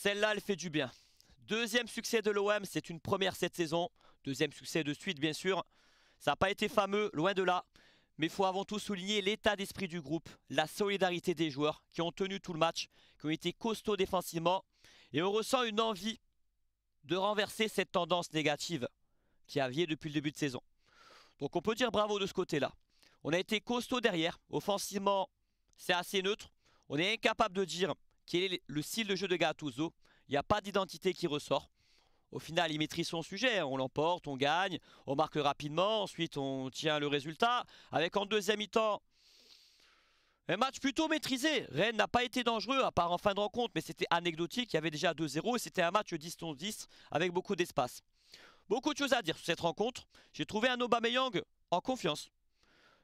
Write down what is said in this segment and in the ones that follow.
Celle-là, elle fait du bien. Deuxième succès de l'OM, c'est une première cette saison. Deuxième succès de suite, bien sûr. Ça n'a pas été fameux, loin de là. Mais il faut avant tout souligner l'état d'esprit du groupe, la solidarité des joueurs qui ont tenu tout le match, qui ont été costauds défensivement. Et on ressent une envie de renverser cette tendance négative qui a depuis le début de saison. Donc on peut dire bravo de ce côté-là. On a été costaud derrière. Offensivement, c'est assez neutre. On est incapable de dire qui est le style de jeu de Gattuso. Il n'y a pas d'identité qui ressort. Au final, il maîtrise son sujet. Hein. On l'emporte, on gagne, on marque rapidement. Ensuite, on tient le résultat. Avec en deuxième mi-temps, un match plutôt maîtrisé. Rennes n'a pas été dangereux, à part en fin de rencontre, mais c'était anecdotique. Il y avait déjà 2-0 et c'était un match 10 10 avec beaucoup d'espace. Beaucoup de choses à dire sur cette rencontre. J'ai trouvé un Aubameyang en confiance.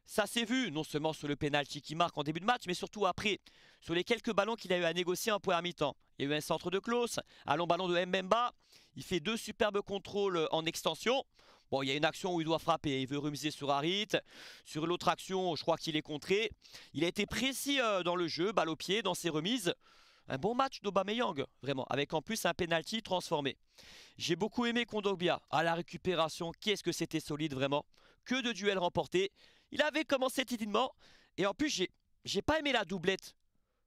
Ça s'est vu, non seulement sur le pénalty qui marque en début de match, mais surtout après, sur les quelques ballons qu'il a eu à négocier en à mi-temps. Il y a eu un centre de close, un long ballon de Mbemba, il fait deux superbes contrôles en extension. Bon, il y a une action où il doit frapper, il veut remiser sur Harit. Sur l'autre action, je crois qu'il est contré. Il a été précis euh, dans le jeu, balle au pied, dans ses remises. Un bon match d'Obameyang, vraiment, avec en plus un penalty transformé. J'ai beaucoup aimé Kondogbia à la récupération, qu'est-ce que c'était solide vraiment. Que de duels remportés, il avait commencé timidement Et en plus, j'ai pas aimé la doublette.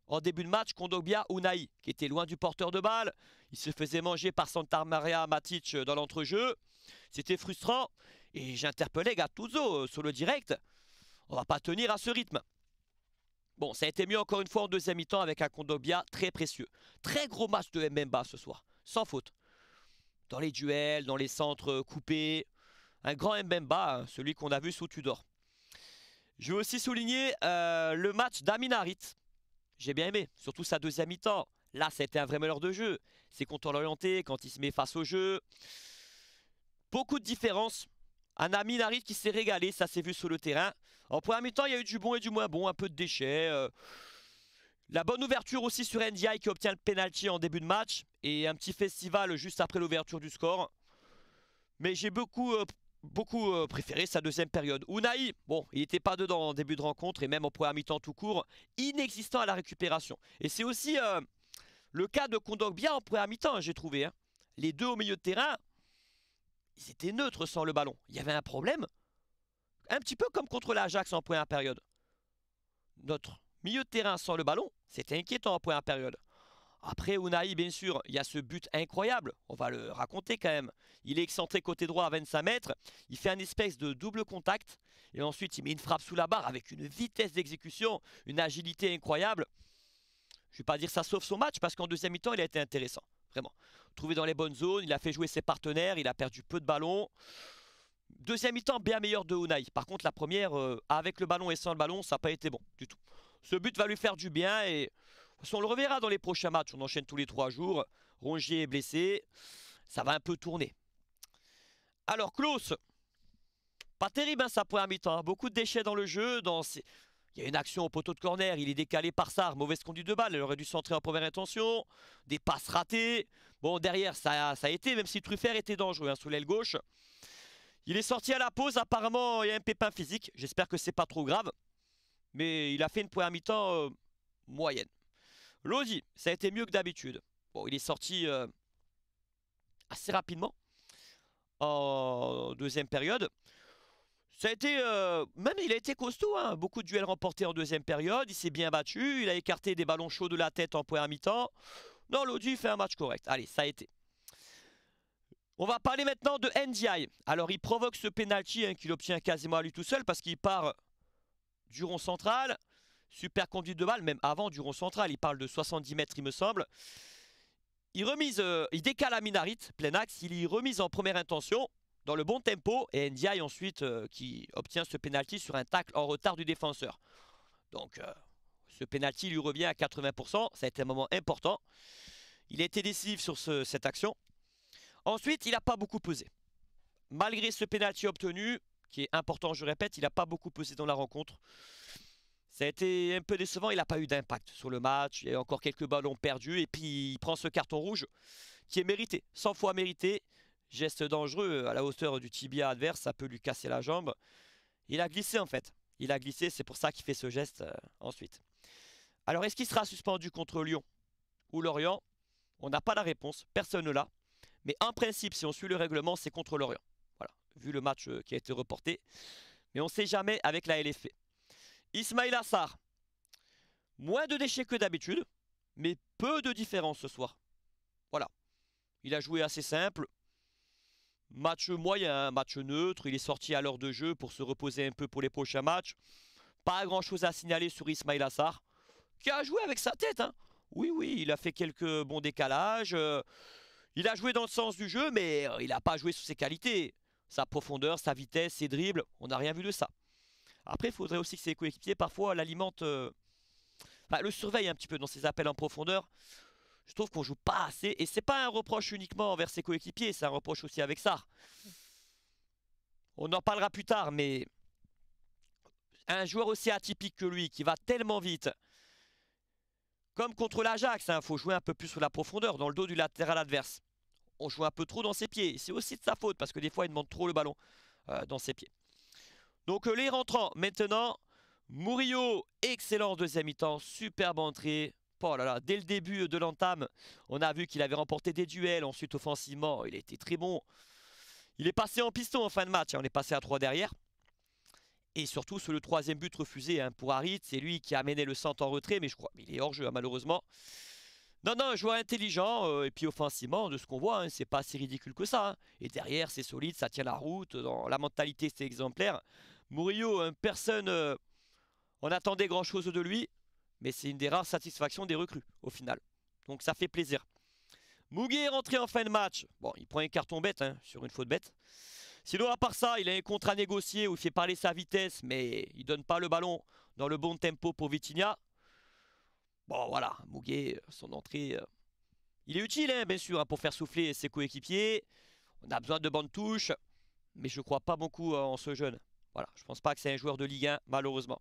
En début de match, Kondogbia Unaï, qui était loin du porteur de balle. Il se faisait manger par Santamaria Maria Matic euh, dans l'entrejeu. C'était frustrant. Et j'interpellais Gattuso euh, sur le direct. On va pas tenir à ce rythme. Bon, ça a été mieux encore une fois en deuxième mi-temps avec un Kondogbia très précieux. Très gros match de Mbemba ce soir, sans faute. Dans les duels, dans les centres euh, coupés. Un grand Mbemba, hein, celui qu'on a vu sous Tudor. Je veux aussi souligner euh, le match d'Aminarit. J'ai bien aimé, surtout sa deuxième mi-temps. Là, ça a été un vrai malheur de jeu. C'est content l'orienté quand il se met face au jeu. Beaucoup de différences. Un Aminarit qui s'est régalé, ça s'est vu sur le terrain. En première mi-temps, il y a eu du bon et du moins bon, un peu de déchets. Euh. La bonne ouverture aussi sur NDI qui obtient le penalty en début de match. Et un petit festival juste après l'ouverture du score. Mais j'ai beaucoup euh, beaucoup euh, préféré sa deuxième période. Ounaï, bon, il n'était pas dedans en début de rencontre et même en à mi-temps tout court, inexistant à la récupération. Et c'est aussi euh, le cas de Kondogbia en première mi-temps, j'ai trouvé. Hein. Les deux au milieu de terrain, ils étaient neutres sans le ballon. Il y avait un problème, un petit peu comme contre l'Ajax en première période. Notre milieu de terrain sans le ballon, c'était inquiétant en première période. Après, Unai, bien sûr, il y a ce but incroyable, on va le raconter quand même. Il est excentré côté droit à 25 mètres, il fait un espèce de double contact, et ensuite il met une frappe sous la barre avec une vitesse d'exécution, une agilité incroyable. Je ne vais pas dire ça sauve son match, parce qu'en deuxième mi-temps, il a été intéressant, vraiment. Trouvé dans les bonnes zones, il a fait jouer ses partenaires, il a perdu peu de ballons. Deuxième mi-temps, bien meilleur de Unai. Par contre, la première, euh, avec le ballon et sans le ballon, ça n'a pas été bon du tout. Ce but va lui faire du bien et on le reverra dans les prochains matchs. On enchaîne tous les trois jours. Rongier est blessé. Ça va un peu tourner. Alors, Klaus. Pas terrible ça hein, sa première mi-temps. Beaucoup de déchets dans le jeu. Dans Il y a une action au poteau de corner. Il est décalé par Sar. Mauvaise conduite de balle. Elle aurait dû centrer en première intention. Des passes ratées. Bon, derrière, ça, a été, même si Truffert était dangereux hein, sous l'aile gauche. Il est sorti à la pause. Apparemment, il y a un pépin physique. J'espère que c'est pas trop grave. Mais il a fait une première mi-temps euh, moyenne. Lodi, ça a été mieux que d'habitude. Bon, il est sorti euh, assez rapidement en deuxième période. Ça a été, euh, même il a été costaud, hein. beaucoup de duels remportés en deuxième période, il s'est bien battu, il a écarté des ballons chauds de la tête en première mi-temps. Non, Lodi fait un match correct. Allez, ça a été. On va parler maintenant de Ndiaye. Alors, il provoque ce penalty hein, qu'il obtient quasiment à lui tout seul parce qu'il part euh, du rond central. Super conduite de balle, même avant du rond central. Il parle de 70 mètres, il me semble. Il, remise, euh, il décale à Minarit, plein axe. Il y remise en première intention, dans le bon tempo. Et Ndiaye ensuite euh, qui obtient ce pénalty sur un tacle en retard du défenseur. Donc euh, ce pénalty lui revient à 80%. Ça a été un moment important. Il a été décisif sur cette action. Ensuite, il n'a pas beaucoup pesé. Malgré ce pénalty obtenu, qui est important, je répète, il n'a pas beaucoup pesé dans la rencontre. Ça a été un peu décevant, il n'a pas eu d'impact sur le match, il y a encore quelques ballons perdus, et puis il prend ce carton rouge qui est mérité, 100 fois mérité. Geste dangereux à la hauteur du tibia adverse, ça peut lui casser la jambe. Il a glissé en fait, il a glissé, c'est pour ça qu'il fait ce geste euh, ensuite. Alors est-ce qu'il sera suspendu contre Lyon ou Lorient On n'a pas la réponse, personne ne l'a. Mais en principe, si on suit le règlement, c'est contre Lorient. Voilà, vu le match euh, qui a été reporté. Mais on ne sait jamais avec la LFP. Ismail Assar. Moins de déchets que d'habitude, mais peu de différence ce soir. Voilà. Il a joué assez simple. Match moyen, hein, match neutre. Il est sorti à l'heure de jeu pour se reposer un peu pour les prochains matchs. Pas grand-chose à signaler sur Ismail Assar, qui a joué avec sa tête. Hein. Oui, oui, il a fait quelques bons décalages. Euh, il a joué dans le sens du jeu, mais euh, il n'a pas joué sous ses qualités. Sa profondeur, sa vitesse, ses dribbles, on n'a rien vu de ça. Après, il faudrait aussi que ses coéquipiers, parfois, l'alimentent... Euh, le surveillent un petit peu dans ses appels en profondeur. Je trouve qu'on joue pas assez. Et c'est pas un reproche uniquement envers ses coéquipiers, c'est un reproche aussi avec ça. On en parlera plus tard, mais un joueur aussi atypique que lui, qui va tellement vite, comme contre l'Ajax, il hein, faut jouer un peu plus sur la profondeur, dans le dos du latéral adverse. On joue un peu trop dans ses pieds. C'est aussi de sa faute, parce que des fois, il demande trop le ballon euh, dans ses pieds. Donc euh, les rentrants maintenant. Murillo, excellent deuxième mi-temps, superbe entrée. Oh là dès le début de l'entame, on a vu qu'il avait remporté des duels. Ensuite, offensivement, il était très bon. Il est passé en piston en fin de match. Hein. On est passé à 3 derrière. Et surtout, sur le troisième but refusé hein, pour Harit, c'est lui qui a amené le centre en retrait. Mais je crois qu'il est hors jeu, hein, malheureusement. Non, non, un joueur intelligent, euh, et puis offensivement, de ce qu'on voit, c'est pas si ridicule que ça. Et derrière, c'est solide, ça tient la route, dans la mentalité, c'est exemplaire. Murillo, hein, personne euh, on attendait grand-chose de lui, mais c'est une des rares satisfactions des recrues au final. Donc ça fait plaisir. Mouguet est rentré en fin de match. Bon, il prend un carton bête hein, sur une faute bête. Sinon, à part ça, il a un contrat négocié où il fait parler sa vitesse, mais il donne pas le ballon dans le bon tempo pour Vitinha. Bon, voilà, Mouguet, son entrée... Euh, il est utile, hein, bien sûr, pour faire souffler ses coéquipiers. On a besoin de bande touches, mais je ne crois pas beaucoup euh, en ce jeune. Voilà, je pense pas que c'est un joueur de Ligue 1, malheureusement.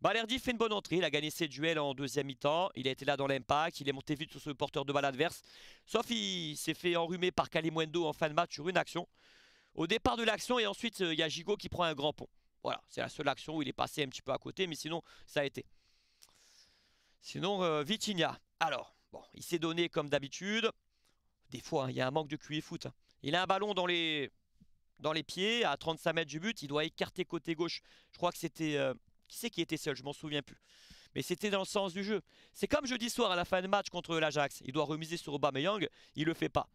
Balerdi fait une bonne entrée, il a gagné ses duels en deuxième mi-temps, il a été là dans l'impact, il est monté vite sur ce porteur de balle adverse. Sauf il s'est fait enrhumer par Kalimwendo en fin de match sur une action. Au départ de l'action et ensuite euh, il y a Gigo qui prend un grand pont. Voilà, c'est la seule action où il est passé un petit peu à côté, mais sinon ça a été. Sinon euh, Vitinha, alors, bon, il s'est donné comme d'habitude. Des fois, hein, il y a un manque de QI foot. Hein. Il a un ballon dans les dans les pieds, à 35 mètres du but, il doit écarter côté gauche. Je crois que c'était... Euh, qui c'est qui était seul Je m'en souviens plus. Mais c'était dans le sens du jeu. C'est comme jeudi soir à la fin de match contre l'Ajax. Il doit remiser sur Aubameyang, il le fait pas.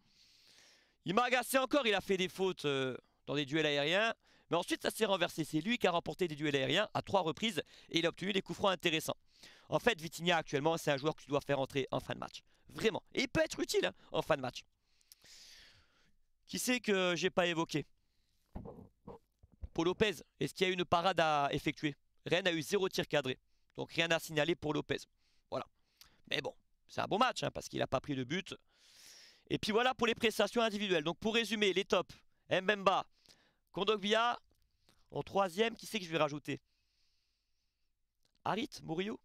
Il m'a agacé encore, il a fait des fautes euh, dans des duels aériens. Mais ensuite, ça s'est renversé. C'est lui qui a remporté des duels aériens à trois reprises et il a obtenu des coups francs intéressants. En fait, Vitinha, actuellement, c'est un joueur que tu dois faire entrer en fin de match. Vraiment. Et il peut être utile hein, en fin de match. Qui c'est que j'ai pas évoqué pour Lopez, est-ce qu'il y a eu une parade à effectuer Rennes a eu zéro tir cadré. Donc rien à signaler pour Lopez. Voilà. Mais bon, c'est un bon match hein, parce qu'il n'a pas pris de but. Et puis voilà pour les prestations individuelles. Donc pour résumer, les tops. Mbemba, Kondogbia en troisième. Qui c'est que je vais rajouter Harit, Murillo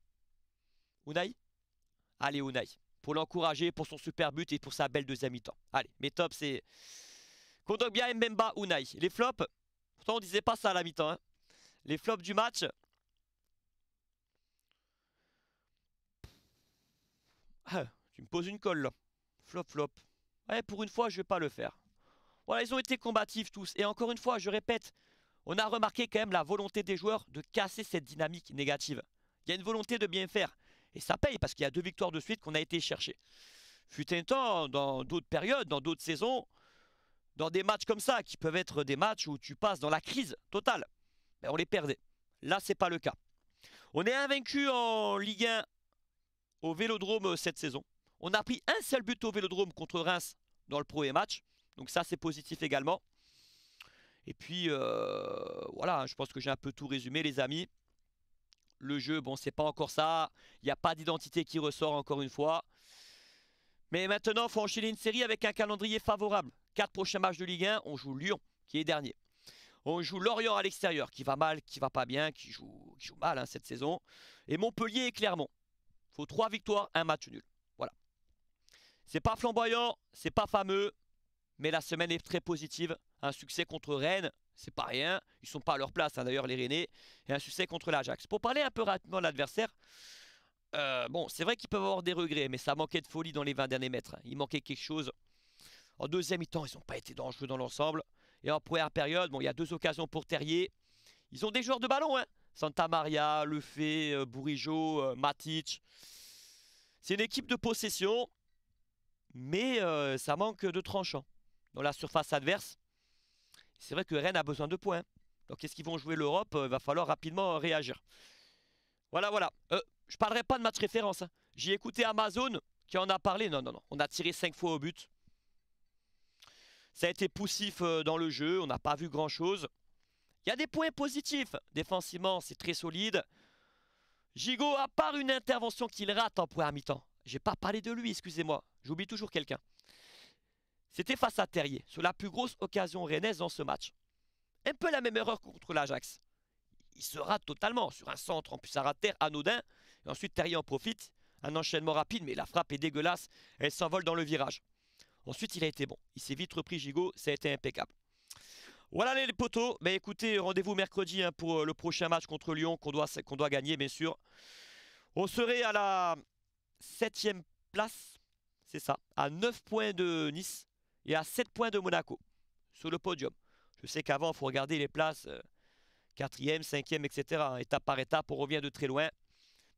Unai Allez Unai. Pour l'encourager, pour son super but et pour sa belle deuxième mi-temps. Allez, mes tops c'est... Kondogbia, Mbemba, Unai. Les flops, pourtant on disait pas ça à la mi-temps. Hein. Les flops du match. Ah, tu me poses une colle là. Flop, flop. pour une fois, je vais pas le faire. Voilà, ils ont été combatifs tous. Et encore une fois, je répète, on a remarqué quand même la volonté des joueurs de casser cette dynamique négative. Il y a une volonté de bien faire. Et ça paye parce qu'il y a deux victoires de suite qu'on a été chercher. Fut un temps, dans d'autres périodes, dans d'autres saisons, dans des matchs comme ça, qui peuvent être des matchs où tu passes dans la crise totale, ben, on les perdait. Là, ce n'est pas le cas. On est invaincu en Ligue 1 au Vélodrome euh, cette saison. On a pris un seul but au Vélodrome contre Reims dans le premier match. Donc ça, c'est positif également. Et puis, euh, voilà, hein, je pense que j'ai un peu tout résumé, les amis. Le jeu, bon, c'est pas encore ça. Il n'y a pas d'identité qui ressort encore une fois. Mais maintenant, il faut enchaîner une série avec un calendrier favorable. Quatre prochains matchs de Ligue 1, on joue Lyon, qui est dernier. On joue Lorient à l'extérieur, qui va mal, qui va pas bien, qui joue, qui joue mal hein, cette saison. Et Montpellier et Clermont. Il faut trois victoires, un match nul. Voilà. C'est pas flamboyant, c'est pas fameux, mais la semaine est très positive. Un succès contre Rennes, c'est pas rien. Ils sont pas à leur place, hein, d'ailleurs, les Rennais. Et un succès contre l'Ajax. Pour parler un peu rapidement de l'adversaire, euh, bon, c'est vrai qu'ils peuvent avoir des regrets, mais ça manquait de folie dans les 20 derniers mètres. Hein. Il manquait quelque chose. En deuxième mi-temps, ils n'ont pas été dangereux dans l'ensemble. Et en première période, bon, il y a deux occasions pour Terrier. Ils ont des joueurs de ballon, hein. Santa Maria, Lefebvre, euh, Bourigeau, euh, Matic. C'est une équipe de possession, mais euh, ça manque de tranchant dans la surface adverse. C'est vrai que Rennes a besoin de points. Donc, est-ce qu'ils vont jouer l'Europe Il va falloir rapidement réagir. Voilà, voilà. Je je parlerai pas de match référence. Hein. J'ai écouté Amazon qui en a parlé. Non, non, non. On a tiré cinq fois au but. Ça a été poussif euh, dans le jeu, on n'a pas vu grand-chose. Il y a des points positifs. Défensivement, c'est très solide. Gigot, à part une intervention qu'il rate en à mi-temps. J'ai pas parlé de lui, excusez-moi. J'oublie toujours quelqu'un. C'était face à Terrier, sur la plus grosse occasion rennaise dans ce match. Un peu la même erreur contre l'Ajax. Il se rate totalement sur un centre en plus à terre anodin. Et ensuite, Terrier en profite. Un enchaînement rapide, mais la frappe est dégueulasse. Elle s'envole dans le virage. Ensuite, il a été bon. Il s'est vite repris Gigot, ça a été impeccable. Voilà les, poteaux. Mais bah, écoutez, rendez-vous mercredi hein, pour euh, le prochain match contre Lyon qu'on doit, doit gagner, bien sûr. On serait à la septième place, c'est ça, à 9 points de Nice et à 7 points de Monaco sur le podium. Je sais qu'avant, il faut regarder les places euh, Quatrième, 4 5 etc. étape par étape, on revient de très loin.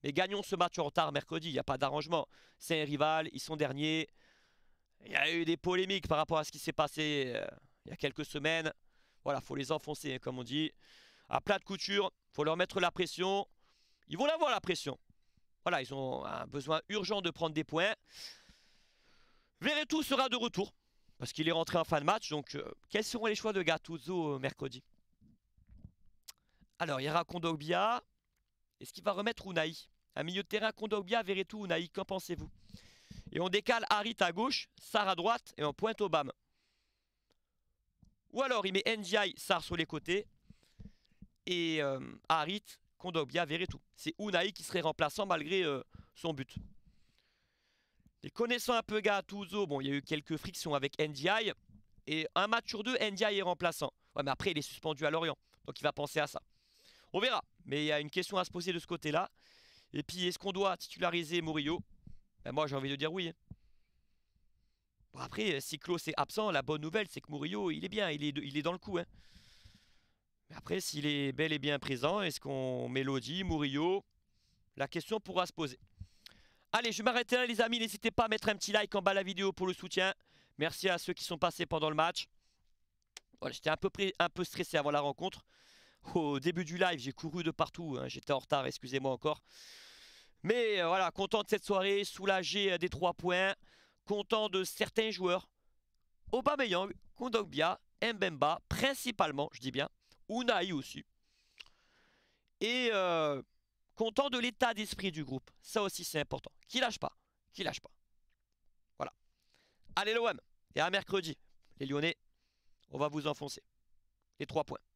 Mais gagnons ce match en retard mercredi, il n'y a pas d'arrangement. C'est un rival, ils sont derniers. Il y a eu des polémiques par rapport à ce qui s'est passé euh, il y a quelques semaines. Voilà, faut les enfoncer, hein, comme on dit. À plat de couture, faut leur mettre la pression. Ils vont l'avoir, la pression. Voilà, ils ont un besoin urgent de prendre des points. Verretou sera de retour, parce qu'il est rentré en fin de match. Donc, euh, quels seront les choix de Gattuso euh, mercredi Alors, il y aura Kondogbia. Est-ce qu'il va remettre Unai Un milieu de terrain, Kondogbia, Verretou, Unai, qu'en pensez-vous et on décale Harit à gauche, Sar à droite et on pointe Obama. Ou alors il met Ndiaye, Sar sur les côtés et euh, Harit, Kondogbia, tout. C'est Unai qui serait remplaçant malgré euh, son but. Et connaissant un peu Gatouzo. bon, il y a eu quelques frictions avec Ndiaye. Et un match sur deux, Ndiaye est remplaçant. Ouais, mais après, il est suspendu à Lorient. Donc il va penser à ça. On verra. Mais il y a une question à se poser de ce côté-là. Et puis, est-ce qu'on doit titulariser Murillo ben, moi j'ai envie de dire oui. Hein. Bon, après, euh, si Klaus est absent, la bonne nouvelle c'est que Murillo il est bien, il est, il est dans le coup. Hein. Mais après, s'il est bel et bien présent, est-ce qu'on Mélodie, Murillo La question pourra se poser. Allez, je vais m'arrêter là les amis, n'hésitez pas à mettre un petit like en bas de la vidéo pour le soutien. Merci à ceux qui sont passés pendant le match. j'étais un peu, un peu stressé avant la rencontre. Au début du live, j'ai couru de partout, hein. j'étais en retard, excusez-moi encore. Mais euh, voilà, content de cette soirée, soulagé euh, des trois points, content de certains joueurs. Aubameyang, Kondogbia, Mbemba, principalement, je dis bien, Unai aussi. Et euh, content de l'état d'esprit du groupe. Ça aussi, c'est important. Qui lâche pas, qui lâche pas. Voilà. Allez l'OM, et à mercredi, les Lyonnais, on va vous enfoncer. Les trois points.